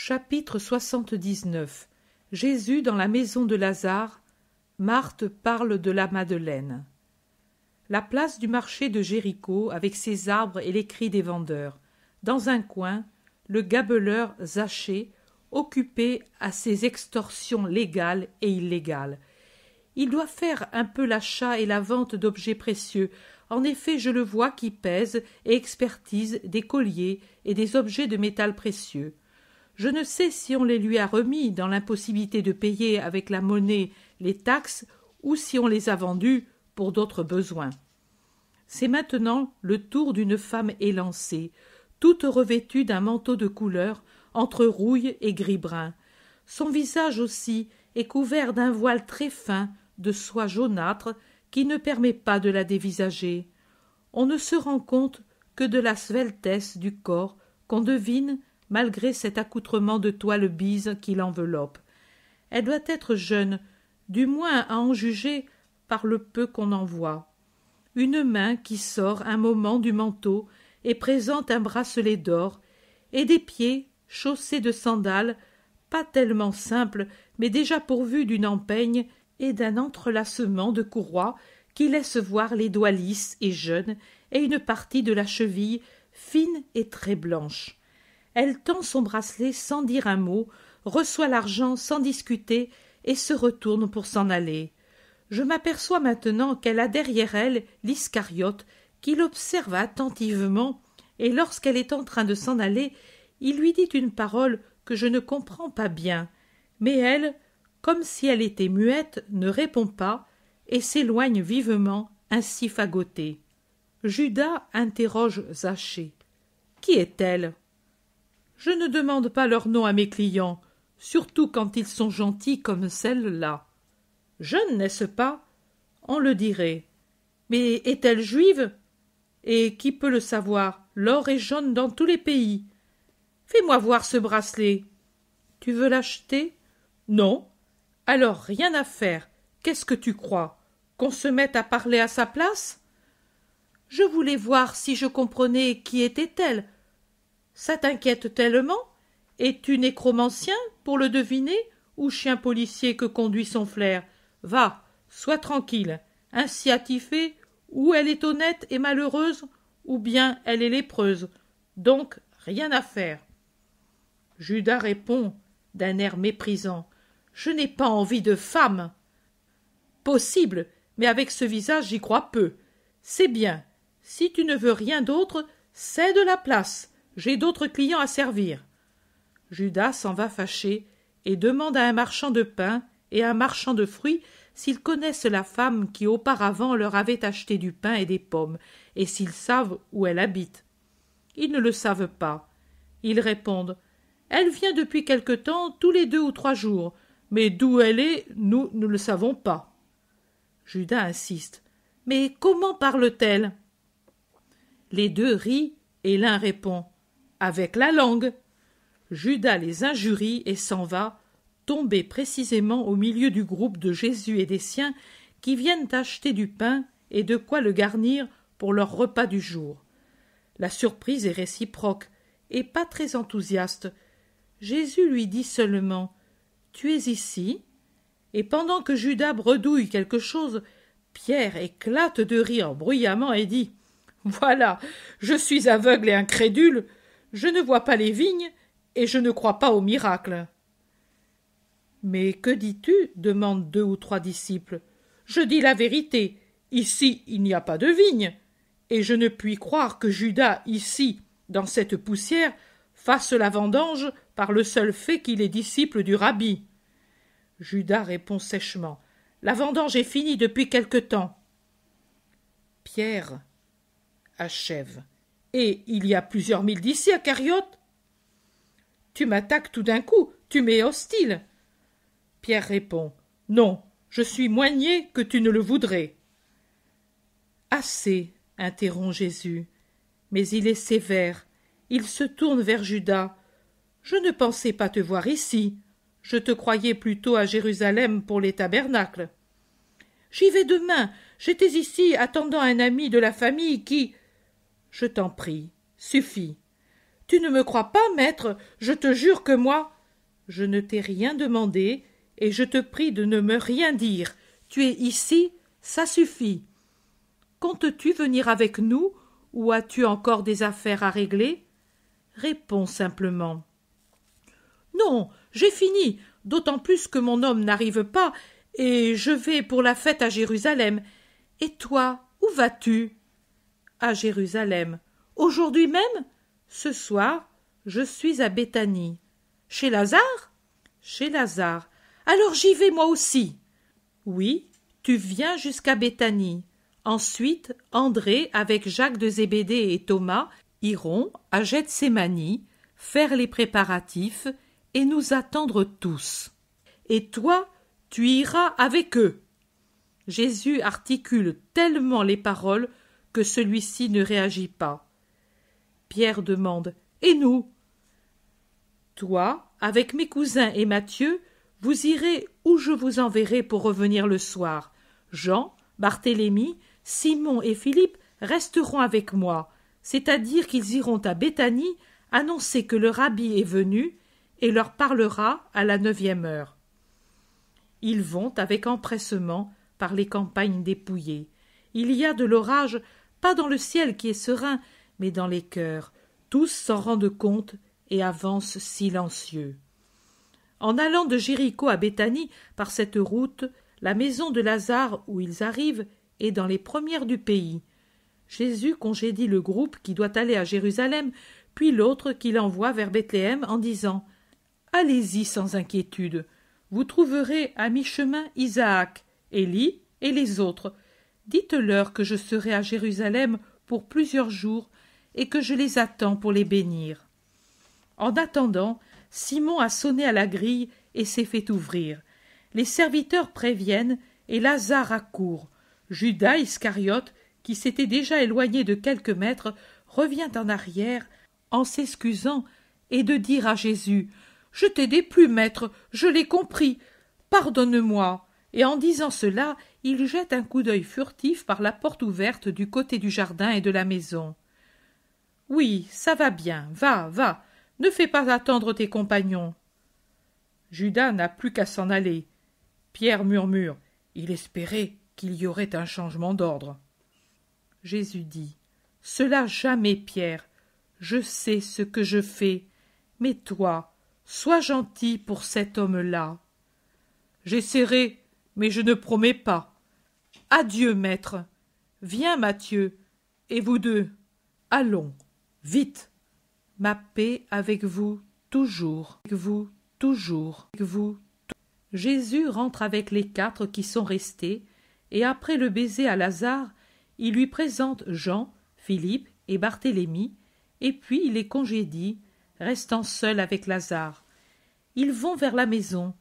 Chapitre 79 Jésus dans la maison de Lazare Marthe parle de la Madeleine. La place du marché de Jéricho avec ses arbres et les cris des vendeurs. Dans un coin, le gabeleur Zaché, occupé à ses extorsions légales et illégales. Il doit faire un peu l'achat et la vente d'objets précieux. En effet, je le vois qui pèse et expertise des colliers et des objets de métal précieux. Je ne sais si on les lui a remis dans l'impossibilité de payer avec la monnaie les taxes ou si on les a vendus pour d'autres besoins. C'est maintenant le tour d'une femme élancée, toute revêtue d'un manteau de couleur entre rouille et gris-brun. Son visage aussi est couvert d'un voile très fin de soie jaunâtre qui ne permet pas de la dévisager. On ne se rend compte que de la sveltesse du corps qu'on devine malgré cet accoutrement de toile bise qui l'enveloppe. Elle doit être jeune, du moins à en juger par le peu qu'on en voit. Une main qui sort un moment du manteau et présente un bracelet d'or, et des pieds chaussés de sandales, pas tellement simples, mais déjà pourvus d'une empeigne et d'un entrelacement de courroie qui laisse voir les doigts lisses et jeunes et une partie de la cheville fine et très blanche. Elle tend son bracelet sans dire un mot, reçoit l'argent sans discuter et se retourne pour s'en aller. Je m'aperçois maintenant qu'elle a derrière elle l'Iscariote qui l'observe attentivement et lorsqu'elle est en train de s'en aller, il lui dit une parole que je ne comprends pas bien. Mais elle, comme si elle était muette, ne répond pas et s'éloigne vivement, ainsi fagotée. Judas interroge Zachée. Qui est-elle je ne demande pas leur nom à mes clients, surtout quand ils sont gentils comme celle-là. Jeune, n'est-ce pas On le dirait. Mais est-elle juive Et qui peut le savoir L'or est jaune dans tous les pays. Fais-moi voir ce bracelet. Tu veux l'acheter Non. Alors rien à faire. Qu'est-ce que tu crois Qu'on se mette à parler à sa place Je voulais voir si je comprenais qui était-elle, ça t'inquiète tellement Es-tu nécromancien pour le deviner ou chien policier que conduit son flair Va, sois tranquille. Ainsi attifée, ou elle est honnête et malheureuse, ou bien elle est lépreuse. Donc, rien à faire. Judas répond d'un air méprisant. Je n'ai pas envie de femme. Possible, mais avec ce visage j'y crois peu. C'est bien. Si tu ne veux rien d'autre, cède la place. J'ai d'autres clients à servir. Judas s'en va fâché et demande à un marchand de pain et à un marchand de fruits s'ils connaissent la femme qui auparavant leur avait acheté du pain et des pommes, et s'ils savent où elle habite. Ils ne le savent pas. Ils répondent Elle vient depuis quelque temps, tous les deux ou trois jours, mais d'où elle est, nous ne le savons pas. Judas insiste Mais comment parle-t-elle Les deux rient et l'un répond avec la langue. Judas les injurie et s'en va, tombé précisément au milieu du groupe de Jésus et des siens qui viennent acheter du pain et de quoi le garnir pour leur repas du jour. La surprise est réciproque, et pas très enthousiaste. Jésus lui dit seulement Tu es ici Et pendant que Judas bredouille quelque chose, Pierre éclate de rire bruyamment et dit Voilà, je suis aveugle et incrédule, je ne vois pas les vignes, et je ne crois pas au miracle. Mais que dis-tu demandent deux ou trois disciples. Je dis la vérité. Ici, il n'y a pas de vigne. Et je ne puis croire que Judas, ici, dans cette poussière, fasse la vendange par le seul fait qu'il est disciple du rabbi. Judas répond sèchement. La vendange est finie depuis quelque temps. Pierre achève. Et il y a plusieurs milles d'ici, à Cariote. Tu m'attaques tout d'un coup, tu m'es hostile. Pierre répond. Non, je suis moigné que tu ne le voudrais. Assez, interrompt Jésus. Mais il est sévère. Il se tourne vers Judas. Je ne pensais pas te voir ici. Je te croyais plutôt à Jérusalem pour les tabernacles. J'y vais demain. J'étais ici attendant un ami de la famille qui. Je t'en prie, suffit. Tu ne me crois pas, maître, je te jure que moi. Je ne t'ai rien demandé, et je te prie de ne me rien dire. Tu es ici, ça suffit. Comptes-tu venir avec nous, ou as-tu encore des affaires à régler Réponds simplement. Non, j'ai fini, d'autant plus que mon homme n'arrive pas, et je vais pour la fête à Jérusalem. Et toi, où vas-tu à Jérusalem. Aujourd'hui même Ce soir, je suis à Béthanie. Chez Lazare Chez Lazare. Alors j'y vais moi aussi. Oui, tu viens jusqu'à Béthanie. Ensuite, André, avec Jacques de Zébédée et Thomas, iront à Gethsemanie faire les préparatifs et nous attendre tous. Et toi, tu iras avec eux. Jésus articule tellement les paroles que celui-ci ne réagit pas. Pierre demande Et nous Toi, avec mes cousins et Mathieu, vous irez où je vous enverrai pour revenir le soir. Jean, Barthélemy, Simon et Philippe resteront avec moi, c'est-à-dire qu'ils iront à Béthanie annoncer que le rabbi est venu et leur parlera à la neuvième heure. Ils vont avec empressement par les campagnes dépouillées. Il y a de l'orage pas dans le ciel qui est serein, mais dans les cœurs. Tous s'en rendent compte et avancent silencieux. En allant de Jéricho à Béthanie par cette route, la maison de Lazare où ils arrivent est dans les premières du pays. Jésus congédie le groupe qui doit aller à Jérusalem, puis l'autre qui l'envoie vers Bethléem en disant Allez-y sans inquiétude. Vous trouverez à mi-chemin Isaac, Élie et les autres Dites-leur que je serai à Jérusalem pour plusieurs jours et que je les attends pour les bénir. En attendant, Simon a sonné à la grille et s'est fait ouvrir. Les serviteurs préviennent et Lazare accourt. Judas Iscariote, qui s'était déjà éloigné de quelques mètres, revient en arrière en s'excusant et de dire à Jésus Je t'ai déplu, maître, je l'ai compris, pardonne-moi et en disant cela il jette un coup d'œil furtif par la porte ouverte du côté du jardin et de la maison. Oui, ça va bien, va, va, ne fais pas attendre tes compagnons. Judas n'a plus qu'à s'en aller. Pierre murmure. Il espérait qu'il y aurait un changement d'ordre. Jésus dit. Cela jamais, Pierre. Je sais ce que je fais. Mais toi, sois gentil pour cet homme là. J'essaierai, mais je ne promets pas. Adieu, maître. Viens, Mathieu, et vous deux. Allons, vite. Ma paix avec vous toujours, avec vous toujours, avec vous. Jésus rentre avec les quatre qui sont restés, et après le baiser à Lazare, il lui présente Jean, Philippe et Barthélemy, et puis il les congédie, restant seul avec Lazare. Ils vont vers la maison.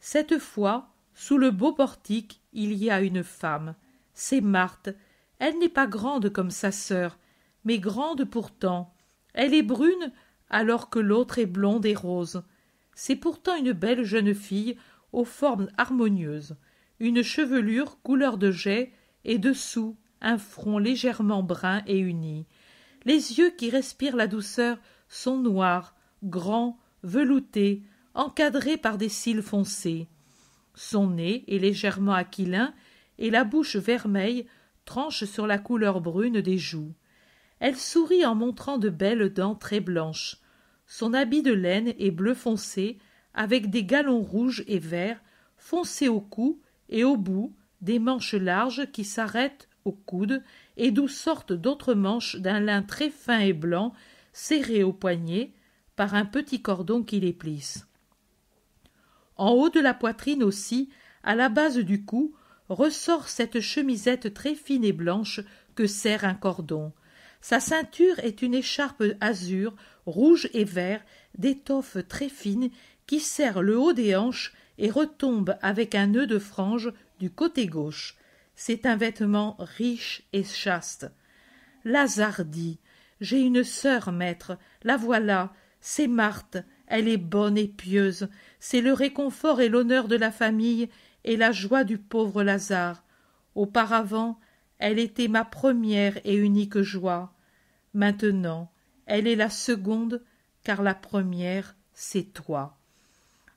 Cette fois, sous le beau portique, il y a une femme. C'est Marthe. Elle n'est pas grande comme sa sœur, mais grande pourtant. Elle est brune alors que l'autre est blonde et rose. C'est pourtant une belle jeune fille aux formes harmonieuses, une chevelure couleur de jais et dessous un front légèrement brun et uni. Les yeux qui respirent la douceur sont noirs, grands, veloutés, encadrés par des cils foncés. Son nez est légèrement aquilin et la bouche vermeille tranche sur la couleur brune des joues. Elle sourit en montrant de belles dents très blanches. Son habit de laine est bleu foncé avec des galons rouges et verts foncés au cou et au bout, des manches larges qui s'arrêtent au coude et d'où sortent d'autres manches d'un lin très fin et blanc serrées au poignet par un petit cordon qui les plisse. En haut de la poitrine aussi, à la base du cou, ressort cette chemisette très fine et blanche que serre un cordon. Sa ceinture est une écharpe azur, rouge et vert, d'étoffe très fine, qui serre le haut des hanches et retombe avec un nœud de frange du côté gauche. C'est un vêtement riche et chaste. Lazardi. J'ai une sœur, maître. La voilà. C'est Marthe. Elle est bonne et pieuse. C'est le réconfort et l'honneur de la famille et la joie du pauvre Lazare. Auparavant, elle était ma première et unique joie. Maintenant, elle est la seconde, car la première, c'est toi.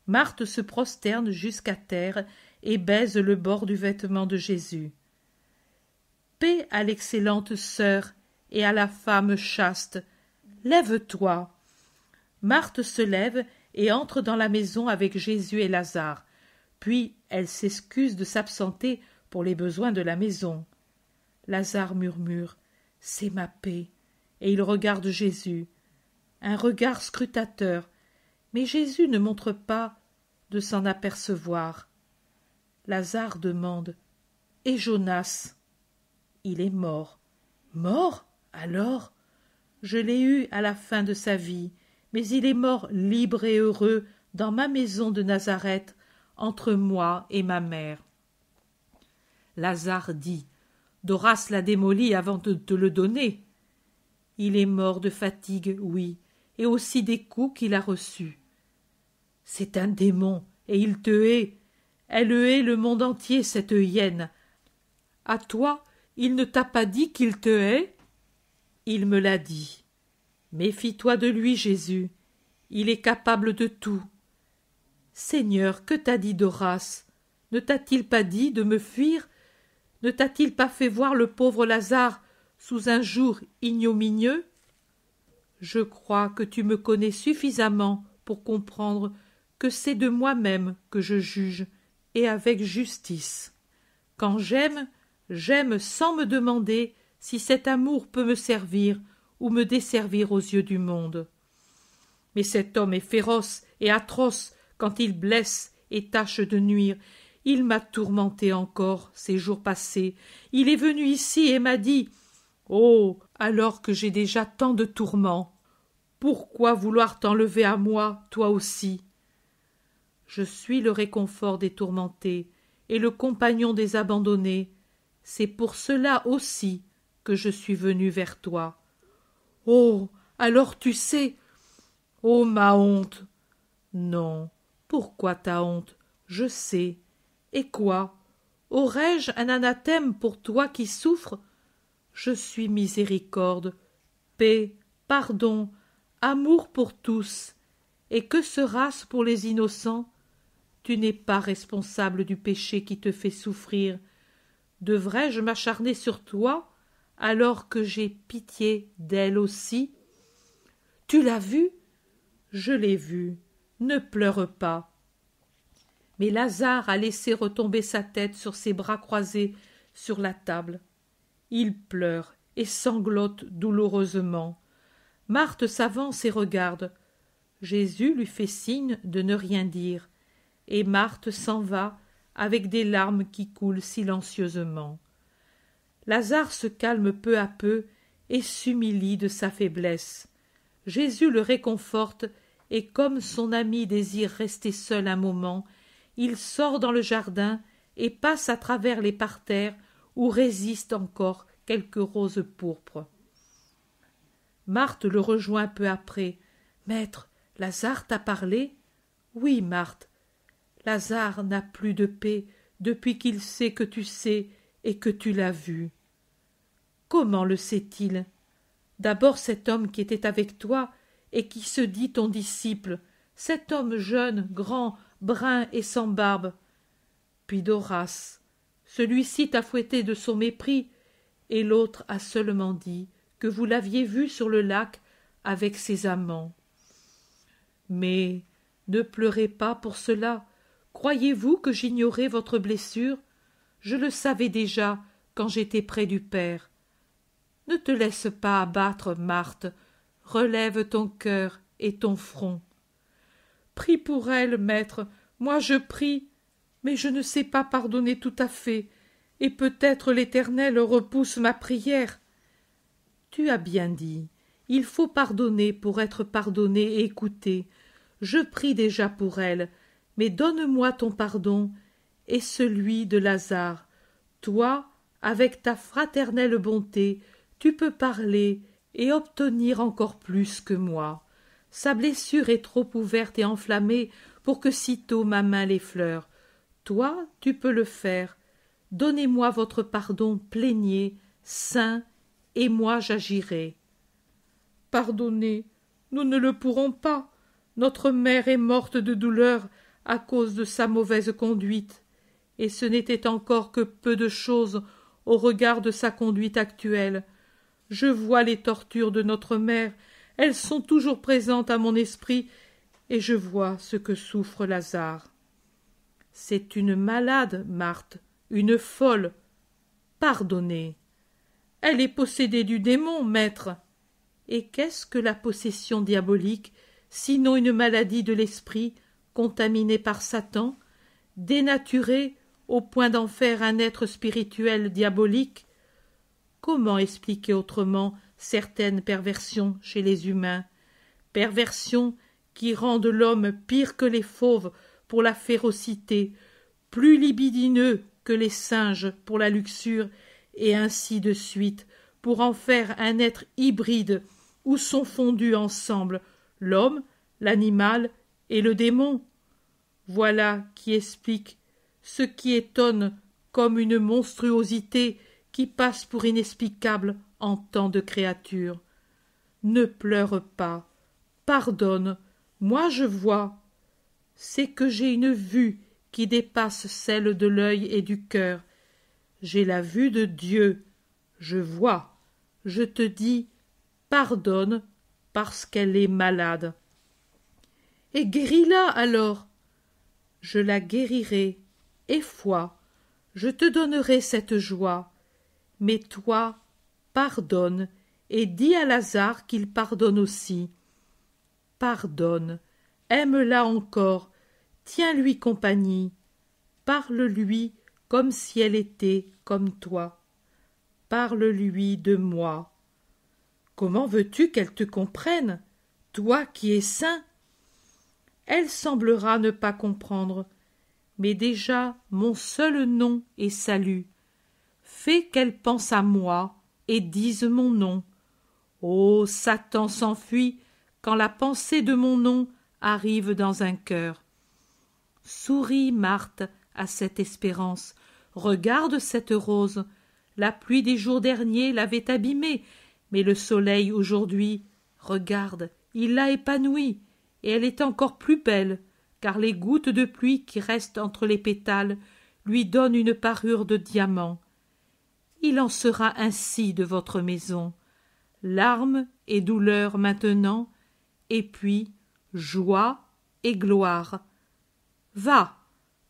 Marthe se prosterne jusqu'à terre et baise le bord du vêtement de Jésus. Paix à l'excellente sœur et à la femme chaste. Lève-toi. Marthe se lève et entre dans la maison avec Jésus et Lazare. Puis elle s'excuse de s'absenter pour les besoins de la maison. Lazare murmure C'est ma paix. Et il regarde Jésus. Un regard scrutateur. Mais Jésus ne montre pas de s'en apercevoir. Lazare demande Et Jonas Il est mort. Mort Alors Je l'ai eu à la fin de sa vie mais il est mort libre et heureux dans ma maison de Nazareth, entre moi et ma mère. Lazare dit Doras l'a démoli avant de te le donner. Il est mort de fatigue, oui, et aussi des coups qu'il a reçus. C'est un démon, et il te hait. Elle hait le monde entier, cette hyène. À toi, il ne t'a pas dit qu'il te hait Il me l'a dit. Méfie-toi de lui, Jésus. Il est capable de tout. Seigneur, que t'a dit d'Horace Ne t'a-t-il pas dit de me fuir Ne t'a-t-il pas fait voir le pauvre Lazare sous un jour ignominieux Je crois que tu me connais suffisamment pour comprendre que c'est de moi-même que je juge, et avec justice. Quand j'aime, j'aime sans me demander si cet amour peut me servir ou me desservir aux yeux du monde. Mais cet homme est féroce et atroce quand il blesse et tâche de nuire. Il m'a tourmenté encore ces jours passés. Il est venu ici et m'a dit Oh, alors que j'ai déjà tant de tourments, pourquoi vouloir t'enlever à moi, toi aussi Je suis le réconfort des tourmentés et le compagnon des abandonnés. C'est pour cela aussi que je suis venu vers toi. Oh. Alors tu sais. Oh. Ma honte. Non. Pourquoi ta honte? Je sais. Et quoi? Aurais je un anathème pour toi qui souffres? Je suis miséricorde, paix, pardon, amour pour tous. Et que sera-ce pour les innocents? Tu n'es pas responsable du péché qui te fait souffrir. Devrais-je m'acharner sur toi alors que j'ai pitié d'elle aussi. Tu l'as vue Je l'ai vue. Ne pleure pas. Mais Lazare a laissé retomber sa tête sur ses bras croisés sur la table. Il pleure et sanglote douloureusement. Marthe s'avance et regarde. Jésus lui fait signe de ne rien dire, et Marthe s'en va avec des larmes qui coulent silencieusement. Lazare se calme peu à peu et s'humilie de sa faiblesse. Jésus le réconforte et comme son ami désire rester seul un moment, il sort dans le jardin et passe à travers les parterres où résistent encore quelques roses pourpres. Marthe le rejoint peu après. Maître, Lazare t'a parlé Oui, Marthe. Lazare n'a plus de paix depuis qu'il sait que tu sais et que tu l'as vu. Comment le sait-il D'abord cet homme qui était avec toi et qui se dit ton disciple, cet homme jeune, grand, brun et sans barbe. Puis d'horace. Celui-ci t'a fouetté de son mépris, et l'autre a seulement dit que vous l'aviez vu sur le lac avec ses amants. Mais ne pleurez pas pour cela. Croyez-vous que j'ignorais votre blessure Je le savais déjà quand j'étais près du père. Ne te laisse pas abattre, Marthe. Relève ton cœur et ton front. Prie pour elle, maître. Moi je prie, mais je ne sais pas pardonner tout à fait, et peut-être l'Éternel repousse ma prière. Tu as bien dit. Il faut pardonner pour être pardonné et écouté. Je prie déjà pour elle, mais donne-moi ton pardon et celui de Lazare. Toi, avec ta fraternelle bonté, tu peux parler et obtenir encore plus que moi. Sa blessure est trop ouverte et enflammée pour que sitôt ma main l'effleure. Toi, tu peux le faire. Donnez-moi votre pardon, plaignez, saint, et moi j'agirai. Pardonnez, nous ne le pourrons pas. Notre mère est morte de douleur à cause de sa mauvaise conduite, et ce n'était encore que peu de choses au regard de sa conduite actuelle. Je vois les tortures de notre mère, elles sont toujours présentes à mon esprit, et je vois ce que souffre Lazare. C'est une malade, Marthe, une folle. Pardonnez. Elle est possédée du démon, maître. Et qu'est-ce que la possession diabolique, sinon une maladie de l'esprit, contaminée par Satan, dénaturée au point d'en faire un être spirituel diabolique, Comment expliquer autrement certaines perversions chez les humains Perversions qui rendent l'homme pire que les fauves pour la férocité, plus libidineux que les singes pour la luxure, et ainsi de suite, pour en faire un être hybride où sont fondus ensemble l'homme, l'animal et le démon. Voilà qui explique ce qui étonne comme une monstruosité qui passe pour inexplicable en tant de créature. Ne pleure pas, pardonne, moi je vois. C'est que j'ai une vue qui dépasse celle de l'œil et du cœur. J'ai la vue de Dieu, je vois. Je te dis, pardonne, parce qu'elle est malade. Et guéris-la alors. Je la guérirai, et foi, je te donnerai cette joie. Mais toi, pardonne, et dis à Lazare qu'il pardonne aussi. Pardonne, aime-la encore, tiens-lui compagnie, parle-lui comme si elle était comme toi. Parle-lui de moi. Comment veux-tu qu'elle te comprenne, toi qui es saint Elle semblera ne pas comprendre, mais déjà mon seul nom est salut fais qu'elle pense à moi et dise mon nom. Ô oh, Satan s'enfuit quand la pensée de mon nom arrive dans un cœur. Souris, Marthe, à cette espérance. Regarde cette rose. La pluie des jours derniers l'avait abîmée, mais le soleil aujourd'hui, regarde, il l'a épanouie, et elle est encore plus belle, car les gouttes de pluie qui restent entre les pétales lui donnent une parure de diamant il en sera ainsi de votre maison. Larmes et douleurs maintenant, et puis joie et gloire. Va,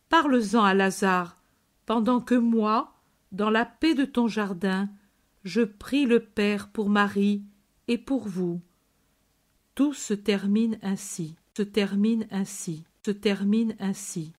parlez en à Lazare, pendant que moi, dans la paix de ton jardin, je prie le Père pour Marie et pour vous. Tout se termine ainsi, se termine ainsi, se termine ainsi.